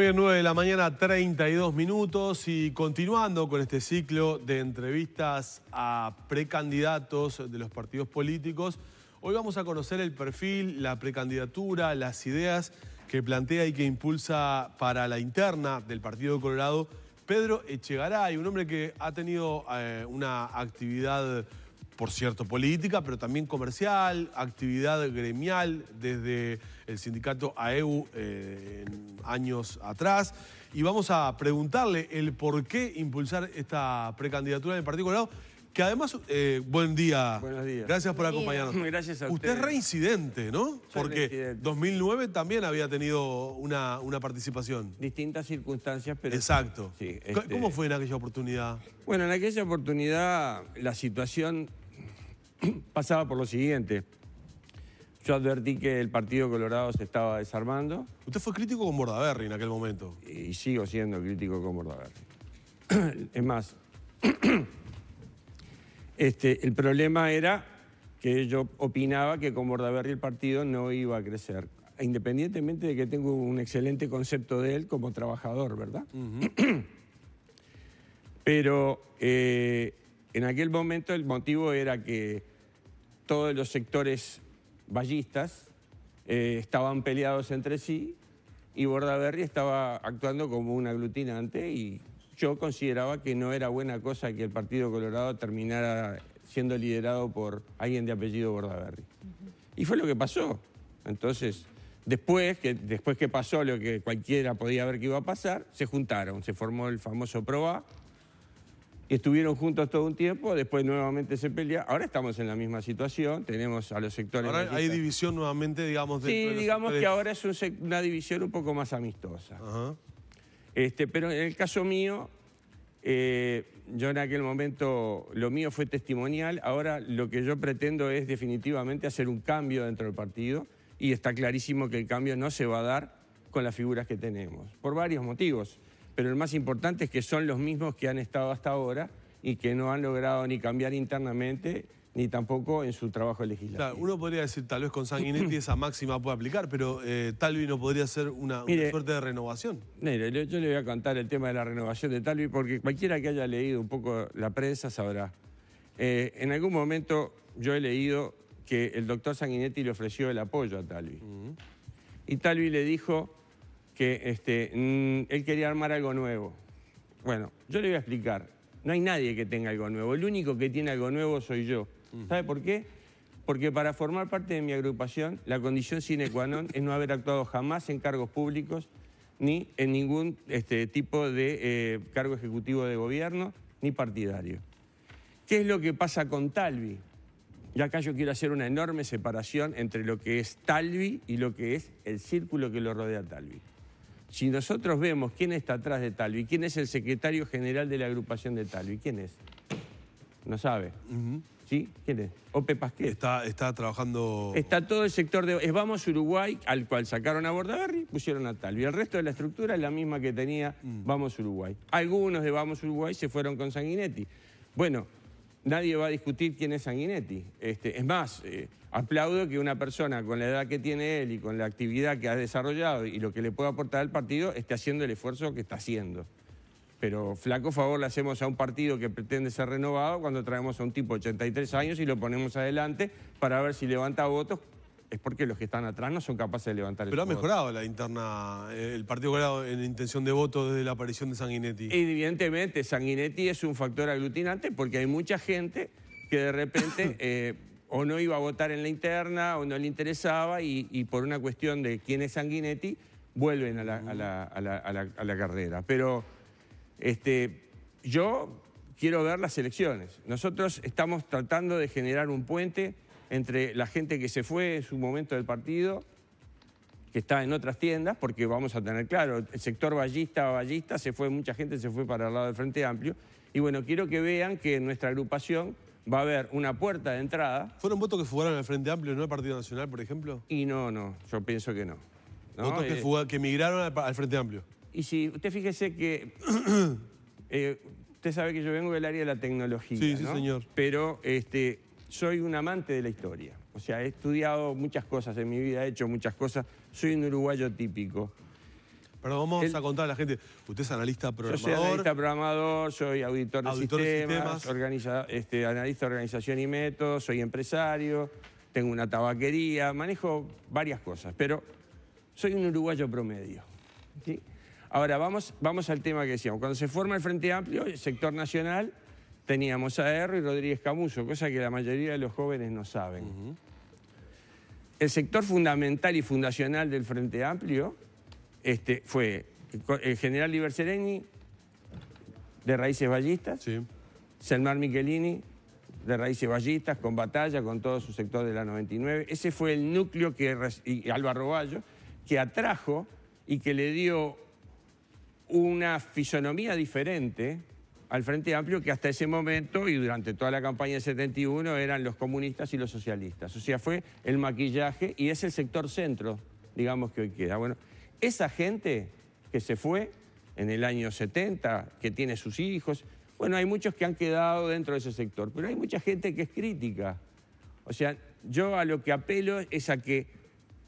Hoy 9 de la mañana, 32 minutos y continuando con este ciclo de entrevistas a precandidatos de los partidos políticos, hoy vamos a conocer el perfil, la precandidatura, las ideas que plantea y que impulsa para la interna del Partido Colorado Pedro Echegaray, un hombre que ha tenido eh, una actividad por cierto, política, pero también comercial, actividad gremial desde el sindicato AEU eh, años atrás. Y vamos a preguntarle el por qué impulsar esta precandidatura del Partido que además, eh, buen día. Buenos días. Gracias por acompañarnos. Gracias usted. es reincidente, ¿no? Porque 2009 también había tenido una, una participación. Distintas circunstancias, pero... Exacto. ¿Cómo este fue en aquella oportunidad? Bueno, en aquella oportunidad la situación pasaba por lo siguiente. Yo advertí que el Partido Colorado se estaba desarmando. Usted fue crítico con Bordaberry en aquel momento. Y sigo siendo crítico con Bordaberry. es más, este, el problema era que yo opinaba que con Bordaberry el partido no iba a crecer, independientemente de que tengo un excelente concepto de él como trabajador, ¿verdad? Pero eh, en aquel momento el motivo era que todos los sectores ballistas eh, estaban peleados entre sí y Bordaberry estaba actuando como un aglutinante y yo consideraba que no era buena cosa que el Partido Colorado terminara siendo liderado por alguien de apellido Bordaberry. Y fue lo que pasó. Entonces, después que, después que pasó lo que cualquiera podía ver que iba a pasar, se juntaron, se formó el famoso PROA, estuvieron juntos todo un tiempo, después nuevamente se pelea. Ahora estamos en la misma situación, tenemos a los sectores... Ahora hay división nuevamente, digamos... Sí, digamos que ahora es una división un poco más amistosa. Este, pero en el caso mío, eh, yo en aquel momento lo mío fue testimonial, ahora lo que yo pretendo es definitivamente hacer un cambio dentro del partido y está clarísimo que el cambio no se va a dar con las figuras que tenemos, por varios motivos pero el más importante es que son los mismos que han estado hasta ahora y que no han logrado ni cambiar internamente ni tampoco en su trabajo legislativo. uno podría decir, tal vez con Sanguinetti esa máxima puede aplicar, pero eh, Talvi no podría ser una, suerte de renovación. yo, le voy a contar el tema de la renovación de Talvi, porque cualquiera que haya leído un poco la prensa sabrá. Eh, en algún momento yo he leído que el doctor Sanguinetti le ofreció el apoyo a Talvi. Y Talvi le dijo, que este, mm, él quería armar algo nuevo. Bueno, yo le voy a explicar. No hay nadie que tenga algo nuevo. El único que tiene algo nuevo soy yo. ¿Sabe por qué? Porque para formar parte de mi agrupación, la condición sine qua non es no haber actuado jamás en cargos públicos ni en ningún este, tipo de eh, cargo ejecutivo de gobierno ni partidario. ¿Qué es lo que pasa con Talvi? Y acá yo quiero hacer una enorme separación entre lo que es Talvi y lo que es el círculo que lo rodea Talvi. Si nosotros vemos quién está atrás de Talvi, quién es el secretario general de la agrupación de Talvi, ¿quién es? No sabe. ¿Sí? ¿Quién es? Ope Pasquet. Está, trabajando... Está todo el sector de... Es Vamos Uruguay, al cual sacaron a Bordaberry, pusieron a Talvi. El resto de la estructura es la misma que tenía mm. Vamos Uruguay. Algunos de Vamos Uruguay se fueron con Sanguinetti. Bueno, nadie va a discutir quién es Sanguinetti. Este, es más, eh, aplaudo que una persona con la edad que tiene él y con la actividad que ha desarrollado y lo que le puede aportar al partido esté haciendo el esfuerzo que está haciendo. Pero flaco favor le hacemos a un partido que pretende ser renovado cuando traemos a un tipo de 83 años y lo ponemos adelante para ver si levanta votos es porque los que están atrás no son capaces de levantar el voto. Pero ha mejorado la interna, eh, el Partido ganado en intención de voto desde la aparición de Sanguinetti. Evidentemente, Sanguinetti es un factor aglutinante porque hay mucha gente que de repente eh, o no iba a votar en la interna o no le interesaba y, por una cuestión de quién es Sanguinetti vuelven a la, carrera. Pero este, yo quiero ver las elecciones. Nosotros estamos tratando de generar un puente entre la gente que se fue en su momento del partido, que está en otras tiendas, porque vamos a tener claro, el sector ballista ballista se fue, mucha gente se fue para el lado del Frente Amplio. Y bueno, quiero que vean que en nuestra agrupación va a haber una puerta de entrada. ¿Fueron votos que fugaron al Frente Amplio, no al Partido Nacional, por ejemplo? Y no, no, yo pienso que no. ¿Votos que, eh, migraron al, Frente Amplio? Y si usted fíjese que... Eh, usted sabe que yo vengo del área de la tecnología, Sí, sí, señor. Pero este, soy un amante de la historia. O sea, he estudiado muchas cosas en mi vida, he hecho muchas cosas. Soy un uruguayo típico. Pero vamos a contar a la gente, usted es analista programador. Yo soy analista programador, soy auditor de sistemas, este, analista de organización y métodos, soy empresario, tengo una tabaquería, manejo varias cosas, pero soy un uruguayo promedio. Ahora, vamos, vamos al tema que decíamos. Cuando se forma el Frente Amplio, el sector nacional teníamos a Erro y Rodríguez Camuso, cosa que la mayoría de los jóvenes no saben. El sector fundamental y fundacional del Frente Amplio este, fue el general Libercereni, de raíces ballistas, sí. Selmar Michelini, de raíces ballistas, con batalla, con todo su sector de la 99. Ese fue el núcleo que, y Álvaro Bayo, que atrajo y que le dio una fisonomía diferente al Frente Amplio que hasta ese momento y durante toda la campaña del 71 eran los comunistas y los socialistas. O sea, fue el maquillaje y es el sector centro, digamos, que hoy queda. Bueno, esa gente que se fue en el año 70, que tiene sus hijos, bueno, hay muchos que han quedado dentro de ese sector, pero hay mucha gente que es crítica. O sea, yo a lo que apelo es a que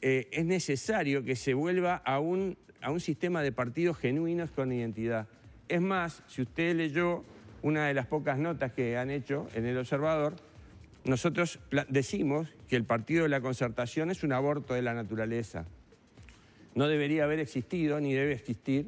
eh, es necesario que se vuelva a un, a un sistema de partidos genuinos con identidad. Es más, si usted leyó una de las pocas notas que han hecho en el observador, nosotros decimos que el partido de la concertación es un aborto de la naturaleza. No debería haber existido ni debe existir.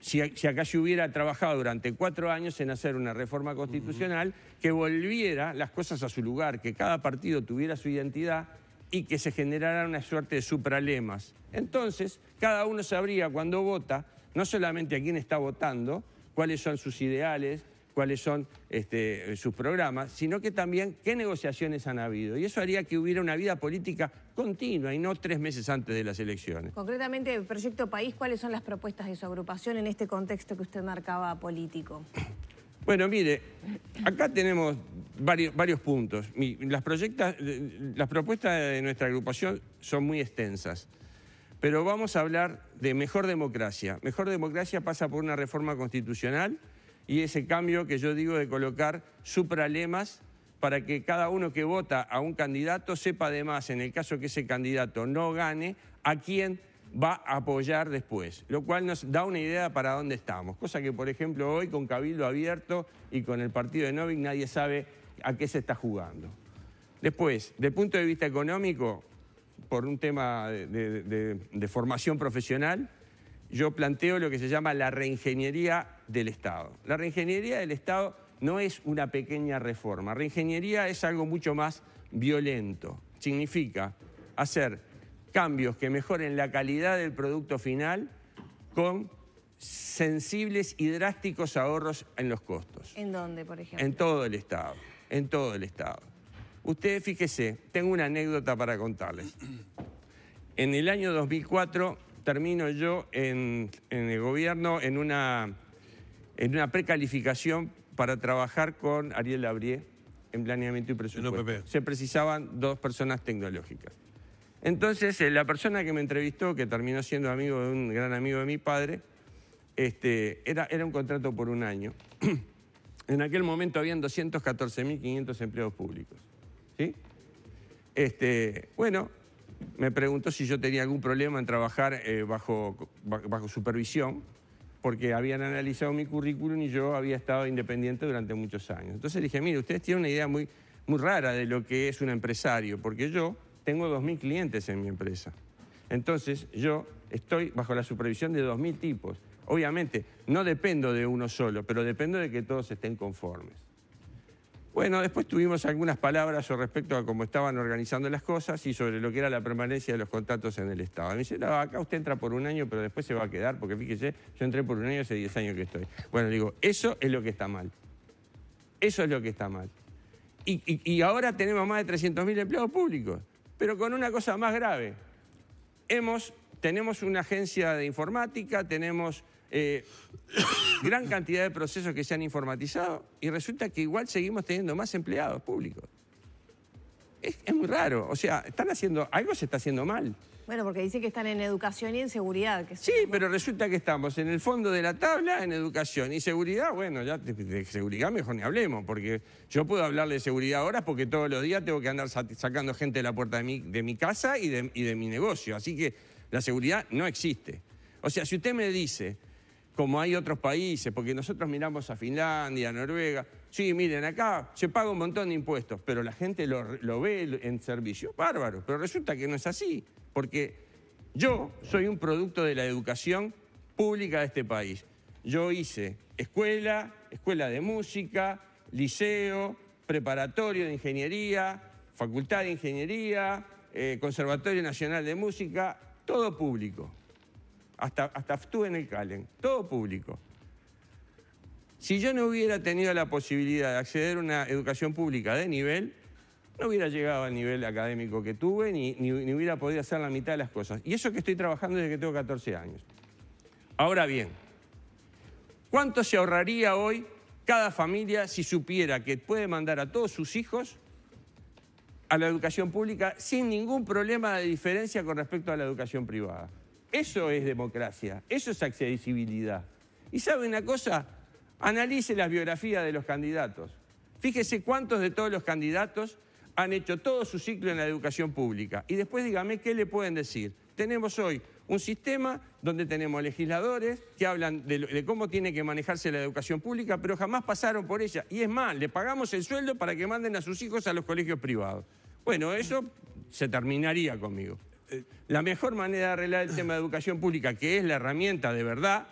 Si, acá se hubiera trabajado durante cuatro años en hacer una reforma constitucional que volviera las cosas a su lugar, que cada partido tuviera su identidad y que se generara una suerte de supralemas. Entonces, cada uno sabría cuando vota no solamente a quién está votando, cuáles son sus ideales, cuáles son este, sus programas, sino que también qué negociaciones han habido. Y eso haría que hubiera una vida política continua y no tres meses antes de las elecciones. Concretamente, el Proyecto País, ¿cuáles son las propuestas de su agrupación en este contexto que usted marcaba político? Bueno, mire, acá tenemos varios, puntos. Eh, las propuestas de nuestra agrupación son muy extensas. Pero vamos a hablar de mejor democracia. Mejor democracia pasa por una reforma constitucional y ese cambio que yo digo de colocar supralemas para que cada uno que vota a un candidato sepa además, en el caso que ese candidato no gane, a quién va a apoyar después, lo cual nos da una idea para dónde estamos, cosa que por ejemplo hoy con Cabildo Abierto y con el partido de Novik nadie sabe a qué se está jugando. Después, del punto de vista económico, por un tema de, formación profesional, yo planteo lo que se llama la reingeniería del Estado. La reingeniería del Estado no es una pequeña reforma, reingeniería es algo mucho más violento. Significa hacer cambios que mejoren la calidad del producto final con sensibles y drásticos ahorros en los costos. ¿En dónde, por ejemplo? En todo el Estado, en todo el Estado. Ustedes fíjese, tengo una anécdota para contarles. En el año 2004 termino yo en, el gobierno en una, en una precalificación para trabajar con Ariel Labrié en planeamiento y presupuesto. Se precisaban dos personas tecnológicas. Entonces, eh, la persona que me entrevistó, que terminó siendo amigo de un gran amigo de mi padre, este, era, era un contrato por un año. en aquel momento habían 214.500 empleados públicos. ¿sí? Este, bueno, me preguntó si yo tenía algún problema en trabajar eh, bajo, bajo supervisión, porque habían analizado mi currículum y yo había estado independiente durante muchos años. Entonces dije, mire, ustedes tienen una idea muy, muy rara de lo que es un empresario, porque yo tengo 2.000 clientes en mi empresa. Entonces yo estoy bajo la supervisión de 2.000 tipos. Obviamente, no dependo de uno solo, pero dependo de que todos estén conformes. Bueno, después tuvimos algunas palabras respecto a cómo estaban organizando las cosas y sobre lo que era la permanencia de los contratos en el Estado. Me dice, acá usted entra por un año, pero después se va a quedar, porque fíjese, yo entré por un año hace 10 años que estoy. Bueno, digo, eso es lo que está mal. Eso es lo que está mal. Y, ahora tenemos más de 300.000 empleados públicos, pero con una cosa más grave. Hemos, tenemos una agencia de informática, tenemos... Eh, gran cantidad de procesos que se han informatizado y resulta que igual seguimos teniendo más empleados públicos. Es, muy raro. O sea, están haciendo, algo se está haciendo mal. Bueno, porque dice que están en educación y en seguridad. sí, pero resulta que estamos en el fondo de la tabla en educación y seguridad. Bueno, ya de, seguridad mejor ni hablemos, porque yo puedo hablar de seguridad ahora porque todos los días tengo que andar sacando gente de la puerta de mi, casa y de mi negocio. Así que la seguridad no existe. O sea, si usted me dice como hay otros países, porque nosotros miramos a Finlandia, a Noruega, sí, miren, acá se paga un montón de impuestos, pero la gente lo, ve en servicio, bárbaro, pero resulta que no es así, porque yo soy un producto de la educación pública de este país. Yo hice escuela, escuela de música, liceo, preparatorio de ingeniería, facultad de ingeniería, eh, Conservatorio Nacional de Música, todo público hasta, hasta en el Calen, todo público. Si yo no hubiera tenido la posibilidad de acceder a una educación pública de nivel, no hubiera llegado al nivel académico que tuve ni, ni hubiera podido hacer la mitad de las cosas. Y eso que estoy trabajando desde que tengo 14 años. Ahora bien, ¿cuánto se ahorraría hoy cada familia si supiera que puede mandar a todos sus hijos a la educación pública sin ningún problema de diferencia con respecto a la educación privada? Eso es democracia, eso es accesibilidad. Y sabe una cosa, analice las biografías de los candidatos. Fíjese cuántos de todos los candidatos han hecho todo su ciclo en la educación pública. Y después dígame qué le pueden decir. Tenemos hoy un sistema donde tenemos legisladores que hablan de, de, cómo tiene que manejarse la educación pública, pero jamás pasaron por ella. Y es más, le pagamos el sueldo para que manden a sus hijos a los colegios privados. Bueno, eso se terminaría conmigo la mejor manera de arreglar el tema de educación pública, que es la herramienta de verdad,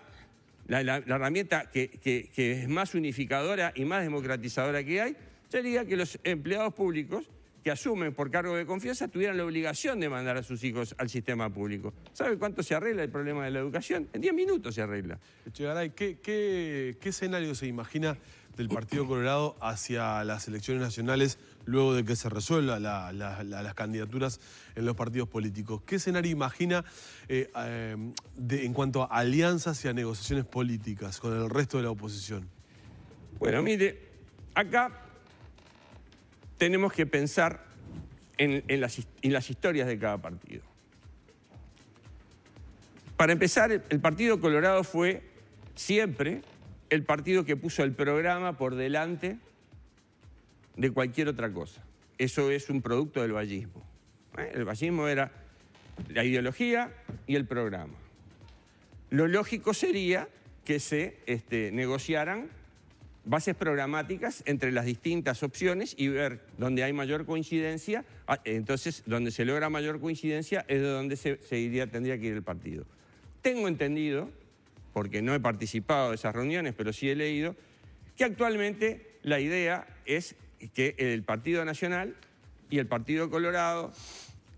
la, herramienta que, es más unificadora y más democratizadora que hay, sería que los empleados públicos que asumen por cargo de confianza tuvieran la obligación de mandar a sus hijos al sistema público. ¿Sabe cuánto se arregla el problema de la educación? En 10 minutos se arregla. ¿qué, qué escenario se imagina del Partido Colorado hacia las elecciones nacionales luego de que se resuelvan las candidaturas en los partidos políticos. ¿Qué escenario imagina eh, eh, en cuanto a alianzas y a negociaciones políticas con el resto de la oposición? Bueno, mire, acá tenemos que pensar en las historias de cada partido. Para empezar, el Partido Colorado fue siempre el partido que puso el programa por delante de cualquier otra cosa. Eso es un producto del vallismo. Eh, el vallismo era la ideología y el programa. Lo lógico sería que se este, negociaran bases programáticas entre las distintas opciones y ver dónde hay mayor coincidencia, ah, entonces donde se logra mayor coincidencia es de donde se, iría, tendría que ir el partido. Tengo entendido, porque no he participado de esas reuniones, pero sí he leído, que actualmente la idea es que el Partido Nacional y el Partido Colorado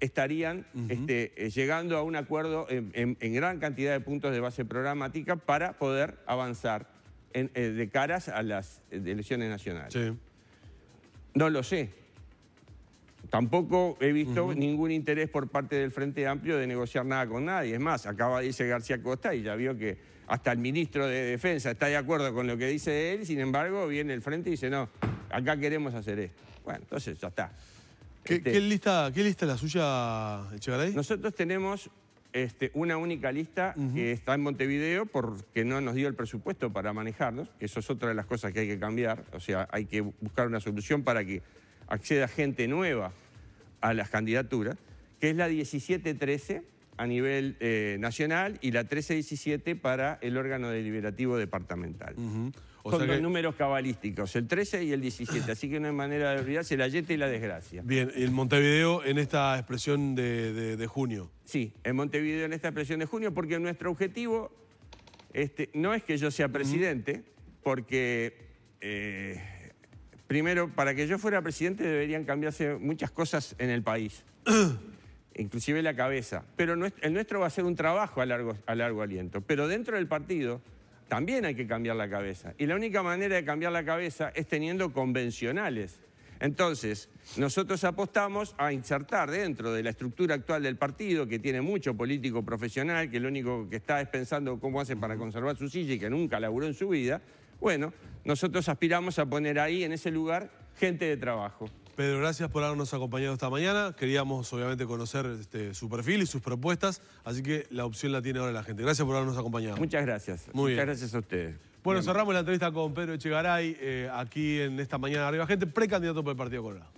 estarían este, eh, llegando a un acuerdo en, gran cantidad de puntos de base programática para poder avanzar eh, de caras a las eh, elecciones nacionales. No lo sé. Tampoco he visto ningún interés por parte del Frente Amplio de negociar nada con nadie. Es más, acaba de irse García Costa y ya vio que hasta el ministro de Defensa está de acuerdo con lo que dice él, sin embargo viene el Frente y dice no, acá queremos hacer esto. Bueno, entonces ya está. Este, ¿Qué, lista, ¿qué lista es la suya, Echegaray? Nosotros tenemos este, una única lista que está en Montevideo porque no nos dio el presupuesto para manejarnos. Eso es otra de las cosas que hay que cambiar. O sea, hay que buscar una solución para que acceda gente nueva a las candidaturas, que es la 1713 a nivel eh, nacional y la 1317 para el órgano deliberativo departamental. Son números cabalísticos, el 13 y el 17, así que no hay manera de olvidarse la yeta y la desgracia. Bien, ¿y en Montevideo en esta expresión de, junio? Sí, en Montevideo en esta expresión de junio, porque nuestro objetivo este, no es que yo sea presidente, porque... Eh, primero, para que yo fuera presidente deberían cambiarse muchas cosas en el país. inclusive la cabeza. Pero el nuestro va a ser un trabajo a largo, a aliento. Pero dentro del partido también hay que cambiar la cabeza. Y la única manera de cambiar la cabeza es teniendo convencionales. Entonces, nosotros apostamos a insertar dentro de la estructura actual del partido, que tiene mucho político profesional, que lo único que está es pensando cómo hacen para conservar su silla y que nunca laburó en su vida. Bueno, nosotros aspiramos a poner ahí, en ese lugar, gente de trabajo. Pedro, gracias por habernos acompañado esta mañana. Queríamos, obviamente, conocer este, su perfil y sus propuestas, así que la opción la tiene ahora la gente. Gracias por habernos acompañado. Muchas gracias. Muchas gracias a ustedes. Bueno, cerramos la entrevista con Pedro Echegaray eh, aquí en esta mañana Arriba Gente, precandidato por el Partido Colorado.